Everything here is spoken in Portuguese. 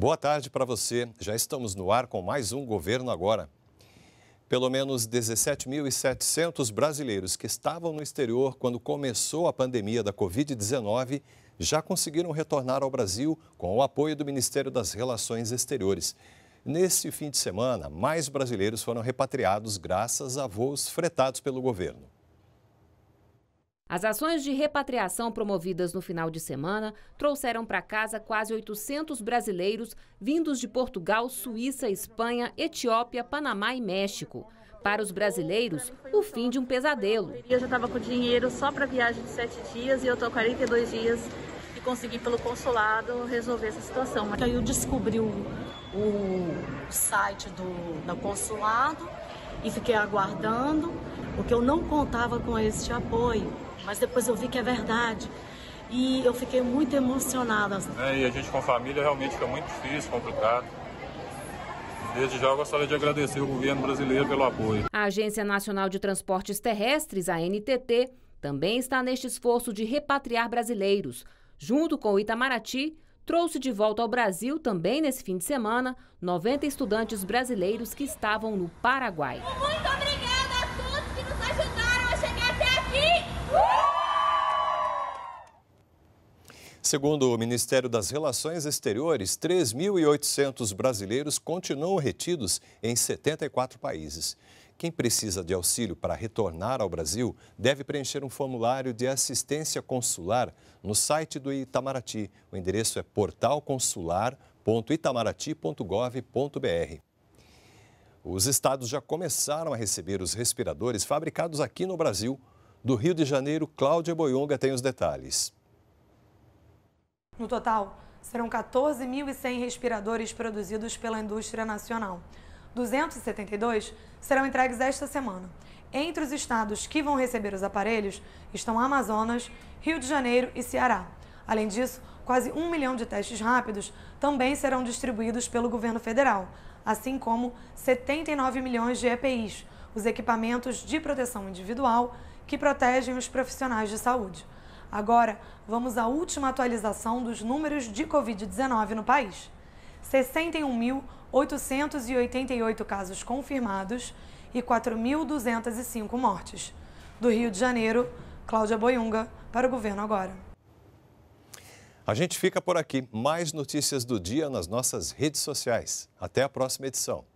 Boa tarde para você. Já estamos no ar com mais um Governo Agora. Pelo menos 17.700 brasileiros que estavam no exterior quando começou a pandemia da Covid-19 já conseguiram retornar ao Brasil com o apoio do Ministério das Relações Exteriores. Neste fim de semana, mais brasileiros foram repatriados graças a voos fretados pelo governo. As ações de repatriação promovidas no final de semana trouxeram para casa quase 800 brasileiros vindos de Portugal, Suíça, Espanha, Etiópia, Panamá e México. Para os brasileiros, o fim de um pesadelo. Eu já estava com dinheiro só para viagem de sete dias e eu estou 42 dias e consegui pelo consulado resolver essa situação. Aí eu descobri o, o site do, do consulado e fiquei aguardando, porque eu não contava com esse apoio, mas depois eu vi que é verdade. E eu fiquei muito emocionada. É, e a gente com a família realmente fica muito difícil, complicado. Desde já eu gostaria de agradecer o governo brasileiro pelo apoio. A Agência Nacional de Transportes Terrestres, a NTT, também está neste esforço de repatriar brasileiros. Junto com o Itamaraty, trouxe de volta ao Brasil, também nesse fim de semana, 90 estudantes brasileiros que estavam no Paraguai. Muito Segundo o Ministério das Relações Exteriores, 3.800 brasileiros continuam retidos em 74 países. Quem precisa de auxílio para retornar ao Brasil deve preencher um formulário de assistência consular no site do Itamaraty. O endereço é portalconsular.itamaraty.gov.br. Os estados já começaram a receber os respiradores fabricados aqui no Brasil. Do Rio de Janeiro, Cláudia Boyonga tem os detalhes. No total, serão 14.100 respiradores produzidos pela indústria nacional. 272 serão entregues esta semana. Entre os estados que vão receber os aparelhos estão Amazonas, Rio de Janeiro e Ceará. Além disso, quase um milhão de testes rápidos também serão distribuídos pelo governo federal, assim como 79 milhões de EPIs, os equipamentos de proteção individual que protegem os profissionais de saúde. Agora, vamos à última atualização dos números de Covid-19 no país. 61.888 casos confirmados e 4.205 mortes. Do Rio de Janeiro, Cláudia Boiunga, para o Governo Agora. A gente fica por aqui. Mais notícias do dia nas nossas redes sociais. Até a próxima edição.